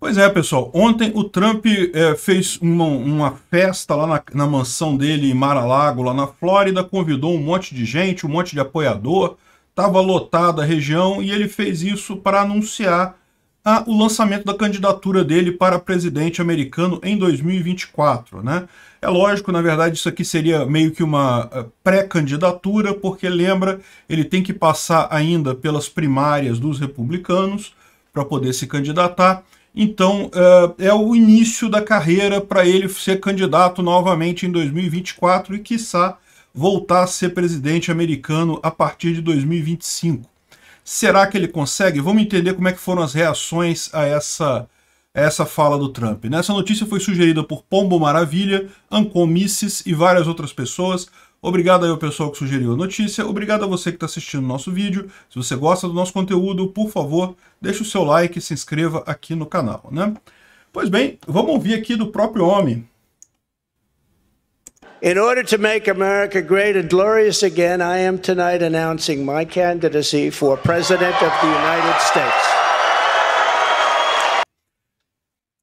Pois é, pessoal. Ontem o Trump é, fez uma, uma, festa lá na, na mansão dele em Mar-a-Lago, lá na Flórida, convidou um monte de gente, um monte de apoiador. Estava lotada a região e ele fez isso para anunciar a, ah, o lançamento da candidatura dele para presidente americano em 2024. Né? É lógico, na verdade, isso aqui seria meio que uma ah, pré-candidatura, porque lembra, ele tem que passar ainda pelas primárias dos republicanos para poder se candidatar. Então, eh, é o início da carreira para ele ser candidato novamente em 2024 e, quiçá, voltar a ser presidente americano a partir de 2025. Será que ele consegue? Vamos entender como é que foram as reações a essa, a essa fala do Trump. Né? Essa notícia foi sugerida por Pombo Maravilha, Ancon Misses e várias outras pessoas. Obrigado aí ao pessoal que sugeriu a notícia, obrigado a você que está assistindo o nosso vídeo. Se você gosta do nosso conteúdo, por favor, deixe o seu like e se inscreva aqui no canal, né? Pois bem, vamos ouvir aqui do próprio homem. In order to make America great and glorious again, I am tonight announcing my candidacy for President of the United States.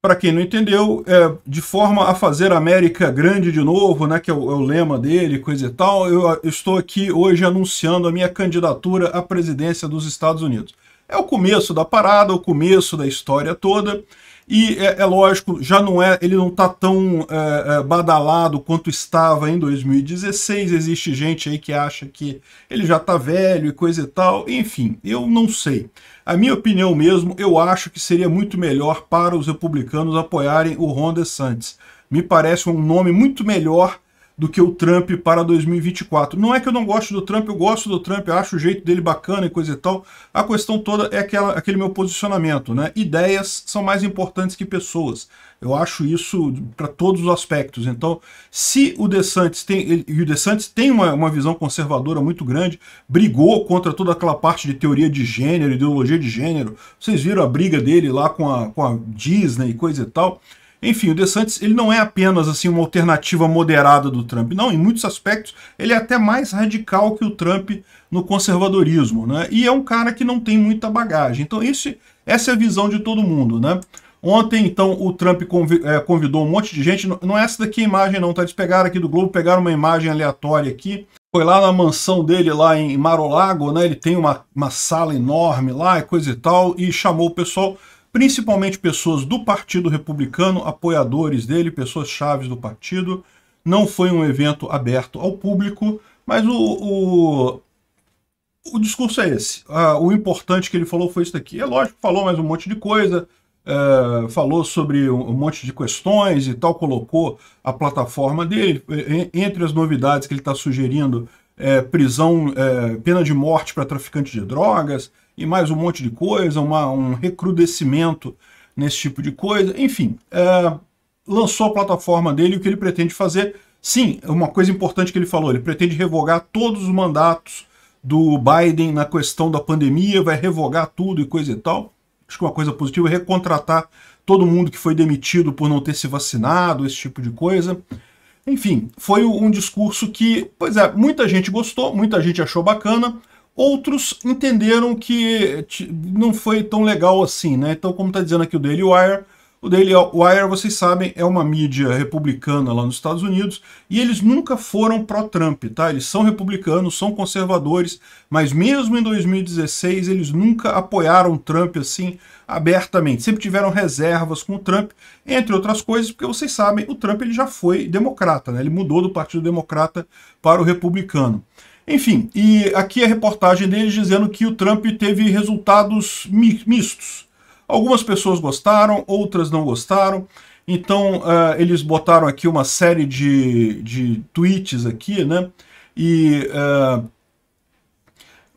Para quem não entendeu, é, de forma a fazer a América grande de novo, né, que é o, é o lema dele, coisa e tal, eu, eu ah, estou aqui hoje anunciando a minha candidatura à presidência dos Estados Unidos. É o começo da parada, o começo da história toda. E é, é lógico, já não é, ele não está tão é, é, badalado quanto estava em 2016. Existe gente aí que acha que ele já está velho e coisa e tal. Enfim, eu não sei. A minha opinião mesmo, eu acho que seria muito melhor para os republicanos apoiarem o Ron DeSantis. Me parece um nome muito melhor do que o Trump para 2024. Não é que eu não gosto do Trump, eu gosto do Trump, eu acho o jeito dele bacana e coisa e tal. A questão toda é aquela, aquele meu posicionamento, né? Ideias são mais importantes que pessoas. Eu acho isso para todos os aspectos. Então, se o DeSantis tem, e o DeSantis tem uma, uma visão conservadora muito grande, brigou contra toda aquela parte de teoria de gênero, ideologia de gênero. Vocês viram a briga dele lá com a, com a Disney e coisa e tal. Enfim, o DeSantis ele não é apenas assim uma alternativa moderada do Trump, não. Em muitos aspectos ele é até mais radical que o Trump no conservadorismo, né? E é um cara que não tem muita bagagem. Então esse, essa é a visão de todo mundo, né? Ontem, então, o Trump é, convidou um monte de gente. Não é essa daqui a imagem, não, tá? Eles pegaram aqui do Globo, pegaram uma imagem aleatória aqui. Foi lá na mansão dele, lá em Marolago, né? Ele tem uma, uma sala enorme lá e coisa e tal, e chamou o pessoal principalmente pessoas do Partido Republicano, apoiadores dele, pessoas chaves do partido. Não foi um evento aberto ao público, mas o, o, o discurso é esse. Ah, o importante que ele falou foi isso daqui. É lógico, falou mais um monte de coisa, é, falou sobre um monte de questões e tal, colocou a plataforma dele. Entre as novidades que ele está sugerindo, é, prisão, é, pena de morte para traficante de drogas, e mais um monte de coisa, uma, um recrudescimento nesse tipo de coisa. Enfim, é, lançou a plataforma dele o que ele pretende fazer. Sim, é uma coisa importante que ele falou, ele pretende revogar todos os mandatos do Biden na questão da pandemia, vai revogar tudo e coisa e tal. Acho que uma coisa positiva é recontratar todo mundo que foi demitido por não ter se vacinado, esse tipo de coisa. Enfim, foi um discurso que, pois é, muita gente gostou, muita gente achou bacana, Outros entenderam que não foi tão legal assim, né? Então, como está dizendo aqui o Daily Wire, o Daily Wire, vocês sabem, é uma mídia republicana lá nos Estados Unidos e eles nunca foram pró-Trump, tá? Eles são republicanos, são conservadores, mas mesmo em 2016 eles nunca apoiaram Trump assim abertamente. Sempre tiveram reservas com o Trump, entre outras coisas, porque vocês sabem, o Trump ele já foi democrata, né? Ele mudou do Partido Democrata para o republicano. Enfim, e aqui é a reportagem deles dizendo que o Trump teve resultados mi mistos. Algumas pessoas gostaram, outras não gostaram. Então uh, eles botaram aqui uma série de, de tweets aqui, né? E uh,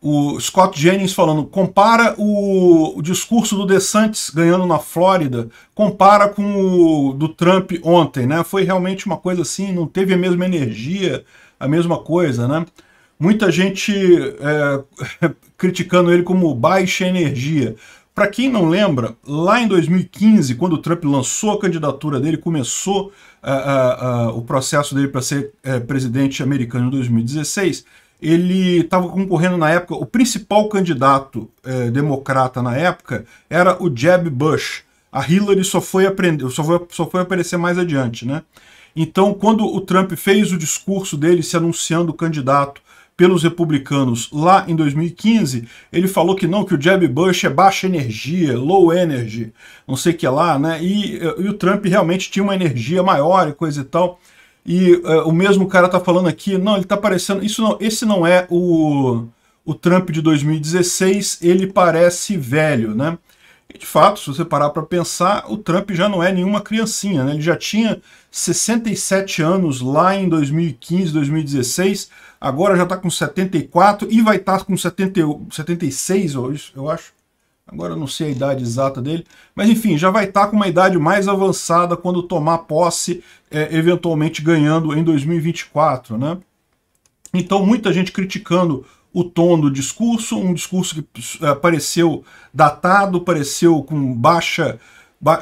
o Scott Jennings falando, compara o, o discurso do DeSantis ganhando na Flórida, compara com o do Trump ontem, né? Foi realmente uma coisa assim, não teve a mesma energia, a mesma coisa, né? muita gente é, criticando ele como baixa energia. Para quem não lembra, lá em 2015, quando o Trump lançou a candidatura dele, começou uh, uh, uh, o processo dele para ser é, presidente americano em 2016, ele estava concorrendo na época, o principal candidato é, democrata na época era o Jeb Bush. A Hillary só foi, aprender, só foi, só foi aparecer mais adiante, né? Então, quando o Trump fez o discurso dele se anunciando candidato pelos republicanos lá em 2015, ele falou que não, que o Jeb Bush é baixa energia, low energy, não sei o que lá, né? E, e o Trump realmente tinha uma energia maior e coisa e tal. E uh, o mesmo cara tá falando aqui, não, ele tá parecendo... Isso não, esse não é o, o Trump de 2016, ele parece velho, né? E de fato, se você parar para pensar, o Trump já não é nenhuma criancinha, né? Ele já tinha 67 anos lá em 2015, 2016, agora já está com 74 e vai estar tá com 70, 76 hoje, eu acho. Agora eu não sei a idade exata dele, mas enfim, já vai estar tá com uma idade mais avançada quando tomar posse, é, eventualmente ganhando em 2024, né? Então muita gente criticando o tom do discurso, um discurso que é, pareceu datado, pareceu com baixa,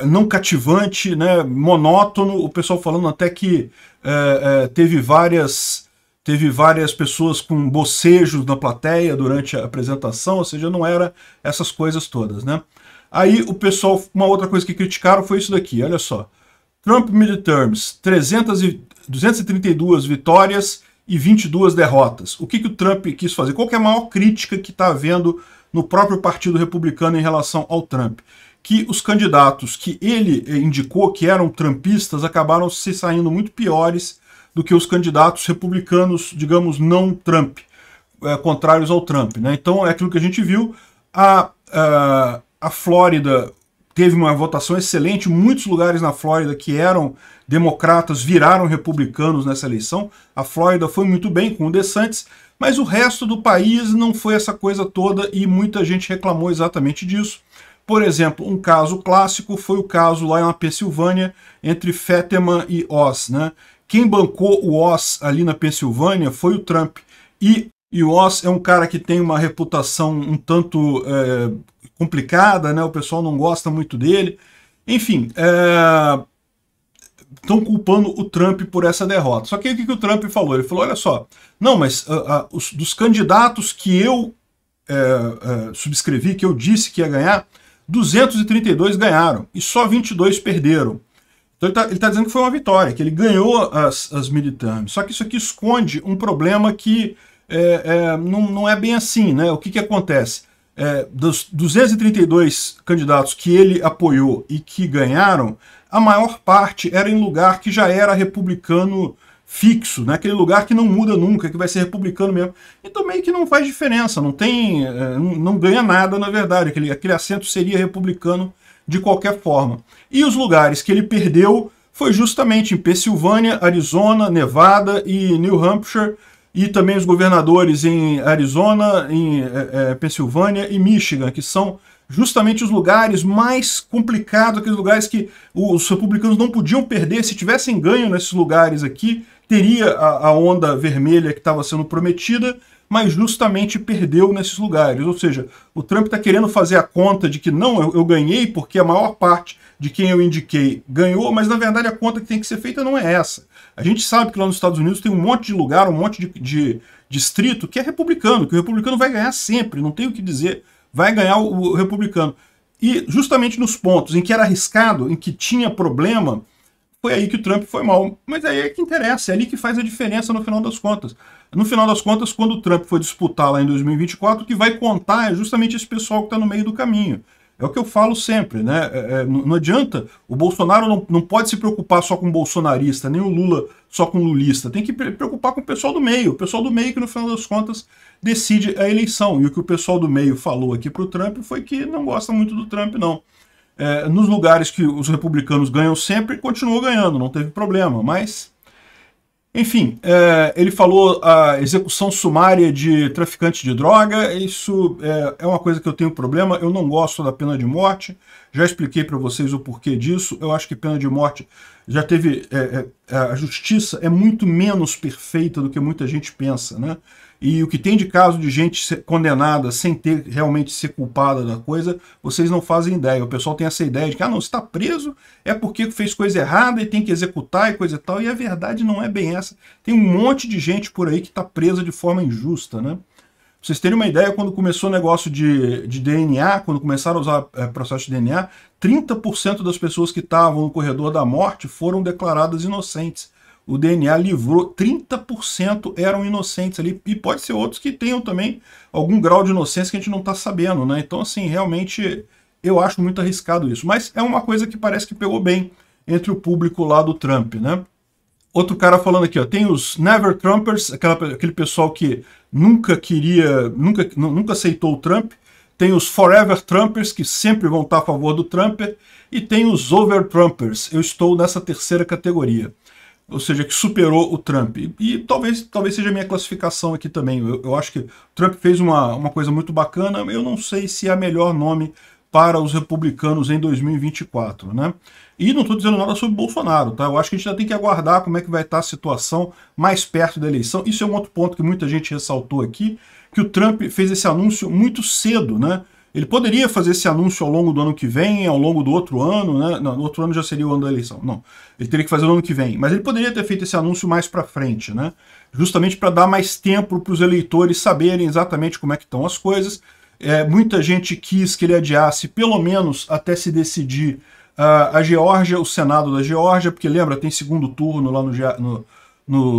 não cativante, né, monótono, o pessoal falando até que é, é, teve várias teve várias pessoas com bocejos na plateia durante a apresentação, ou seja, não era essas coisas todas, né? Aí o pessoal, uma outra coisa que criticaram foi isso daqui, olha só. Trump midterms, 300 e, 232 vitórias, e 22 derrotas. O que, que o Trump quis fazer? Qual é a maior crítica que está havendo no próprio Partido Republicano em relação ao Trump? Que os candidatos que ele eh, indicou que eram trumpistas acabaram se saindo muito piores do que os candidatos republicanos, digamos, não Trump, é, contrários ao Trump. Né? Então é aquilo que a gente viu, a, a, eh, a Flórida teve uma votação excelente. Muitos lugares na Flórida que eram democratas viraram republicanos nessa eleição. A Flórida foi muito bem com o DeSantis, mas o resto do país não foi essa coisa toda e muita gente reclamou exatamente disso. Por exemplo, um caso clássico foi o caso lá na Pensilvânia entre Fetterman e Oz. Né? Quem bancou o Oz ali na Pensilvânia foi o Trump. E, e o Oz é um cara que tem uma reputação um tanto é, complicada, né? O pessoal não gosta muito dele. Enfim, estão é... culpando o Trump por essa derrota. Só que o que, que o Trump falou? Ele falou, olha só, não, mas a, ah, a, ah, os, dos candidatos que eu é, é, subscrevi, que eu disse que ia ganhar, 232 ganharam e só 22 perderam. Então ele está tá dizendo que foi uma vitória, que ele ganhou as, as militantes. Só que isso aqui esconde um problema que é, é não, não é bem assim, né? O que, que acontece? é, dos 232 candidatos que ele apoiou e que ganharam, a maior parte era em lugar que já era republicano fixo, né? lugar que não muda nunca, que vai ser republicano mesmo. Então meio que não faz diferença, não tem, é, não ganha nada, na verdade. Aquele, aquele assento seria republicano de qualquer forma. E os lugares que ele perdeu foi justamente em Pensilvânia, Arizona, Nevada e New Hampshire, e também os governadores em Arizona, em é, Pensilvânia e Michigan, que são justamente os lugares mais complicados, aqueles lugares que os republicanos não podiam perder. Se tivessem ganho nesses lugares aqui, teria a, a onda vermelha que estava sendo prometida, mas justamente perdeu nesses lugares. Ou seja, o Trump está querendo fazer a conta de que não, eu, eu ganhei porque a maior parte de quem eu indiquei ganhou, mas na verdade a conta que tem que ser feita não é essa. A gente sabe que lá nos Estados Unidos tem um monte de lugar, um monte de, de distrito que é republicano, que o republicano vai ganhar sempre, não tem o que dizer, vai ganhar o, o republicano. E justamente nos pontos em que era arriscado, em que tinha problema, foi aí que o Trump foi mal. Mas aí é que interessa, é ali que faz a diferença no final das contas. No final das contas, quando o Trump for disputar lá em 2024, o que vai contar é justamente esse pessoal que está no meio do caminho. É o que eu falo sempre, né? É, é não adianta, o Bolsonaro não, não pode se preocupar só com bolsonarista, nem o Lula só com lulista. Tem que preocupar com o pessoal do meio, o pessoal do meio que no final das contas decide a eleição. E o que o pessoal do meio falou aqui para o Trump foi que não gosta muito do Trump, não. É, nos lugares que os republicanos ganham sempre, continuou ganhando, não teve problema, mas enfim, é, ele falou a execução sumária de traficante de droga, isso é, é, uma coisa que eu tenho problema, eu não gosto da pena de morte, já expliquei para vocês o porquê disso, eu acho que pena de morte já teve... É, é a justiça é muito menos perfeita do que muita gente pensa, né? E o que tem de caso de gente condenada sem ter realmente ser culpada da coisa, vocês não fazem ideia. O pessoal tem essa ideia de que, ah, não, está preso é porque fez coisa errada e tem que executar e coisa e tal. E a verdade não é bem essa. Tem um monte de gente por aí que está presa de forma injusta, né? Pra vocês terem uma ideia, quando começou o negócio de, de DNA, quando começaram a usar é, processo de DNA, 30% das pessoas que estavam no corredor da morte foram declaradas inocentes o DNA livrou, 30% eram inocentes ali, e pode ser outros que tenham também algum grau de inocência que a gente não está sabendo, né? Então, assim, realmente eu acho muito arriscado isso. Mas é uma coisa que parece que pegou bem entre o público lá do Trump, né? Outro cara falando aqui, ó, tem os Never Trumpers, aquela, aquele pessoal que nunca queria, nunca, nunca aceitou o Trump, tem os Forever Trumpers, que sempre vão estar a favor do Trump, e tem os Over Trumpers. Eu estou nessa terceira categoria ou seja, que superou o Trump. E, e, talvez, talvez seja a minha classificação aqui também. Eu, eu acho que Trump fez uma, uma coisa muito bacana, eu não sei se é a melhor nome para os republicanos em 2024, né? E não estou dizendo nada sobre Bolsonaro, tá? Eu acho que a gente ainda tem que aguardar como é que vai estar a situação mais perto da eleição. Isso é um outro ponto que muita gente ressaltou aqui, que o Trump fez esse anúncio muito cedo, né? Ele poderia fazer esse anúncio ao longo do ano que vem, ao longo do outro ano, né? Não, no outro ano já seria o ano da eleição. Não, ele teria que fazer no ano que vem. Mas ele poderia ter feito esse anúncio mais para frente, né? Justamente para dar mais tempo para os eleitores saberem exatamente como é que estão as coisas. É, muita gente quis que ele adiasse pelo menos até se decidir uh, a Geórgia, o Senado da Geórgia, porque lembra, tem segundo turno lá no, no,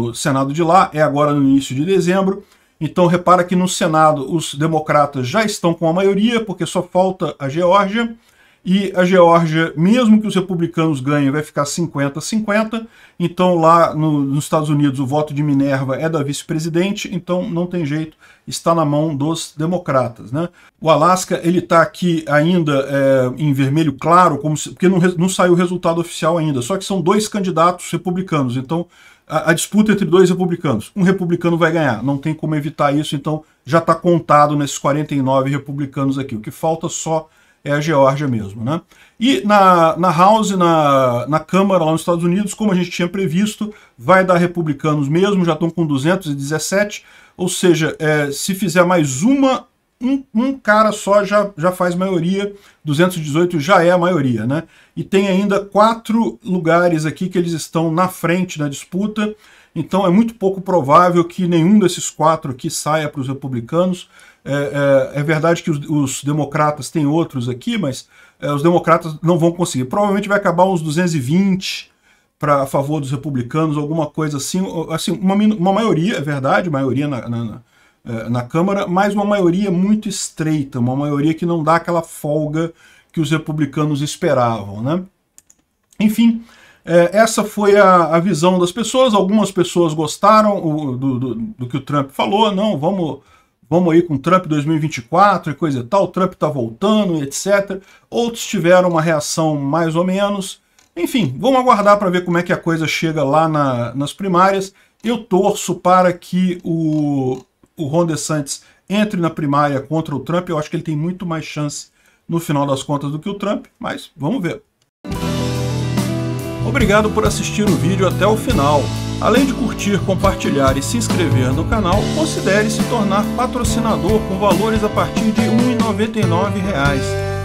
no Senado de lá, é agora no início de dezembro. Então repara que no Senado os democratas já estão com a maioria, porque só falta a Geórgia, e a Geórgia, mesmo que os republicanos ganhem, vai ficar 50-50. Então lá no, nos Estados Unidos o voto de Minerva é da vice-presidente, então não tem jeito, está na mão dos democratas. Né? O Alasca ele está aqui ainda é, em vermelho claro, como se, porque não, não saiu o resultado oficial ainda, só que são dois candidatos republicanos, então a, a disputa entre dois republicanos. Um republicano vai ganhar, não tem como evitar isso, então já está contado nesses 49 republicanos aqui. O que falta só é a Geórgia mesmo. Né? E na, na House, na, na Câmara lá nos Estados Unidos, como a gente tinha previsto, vai dar republicanos mesmo, já estão com 217, ou seja, é, se fizer mais uma um, um, cara só já, já faz maioria, 218 já é a maioria, né? E tem ainda quatro lugares aqui que eles estão na frente na disputa, então é muito pouco provável que nenhum desses quatro aqui saia para os republicanos. É, é, é, verdade que os, os, democratas têm outros aqui, mas é, os democratas não vão conseguir. Provavelmente vai acabar uns 220 para a favor dos republicanos, alguma coisa assim. assim uma, uma maioria, é verdade, maioria na, na, eh, na Câmara, mas uma maioria muito estreita, uma maioria que não dá aquela folga que os republicanos esperavam. Né? Enfim, eh, essa foi a, visão das pessoas. Algumas pessoas gostaram do, do, do que o Trump falou, não, vamos vamos aí com Trump 2024 e é coisa e tal, Trump tá voltando, etc. Outros tiveram uma reação mais ou menos. Enfim, vamos aguardar para ver como é que a coisa chega lá na, nas primárias. Eu torço para que o o Ron DeSantis entre na primária contra o Trump, eu acho que ele tem muito mais chance no final das contas do que o Trump, mas vamos ver. Obrigado por assistir o vídeo até o final. Além de curtir, compartilhar e se inscrever no canal, considere se tornar patrocinador com valores a partir de R$ 1,99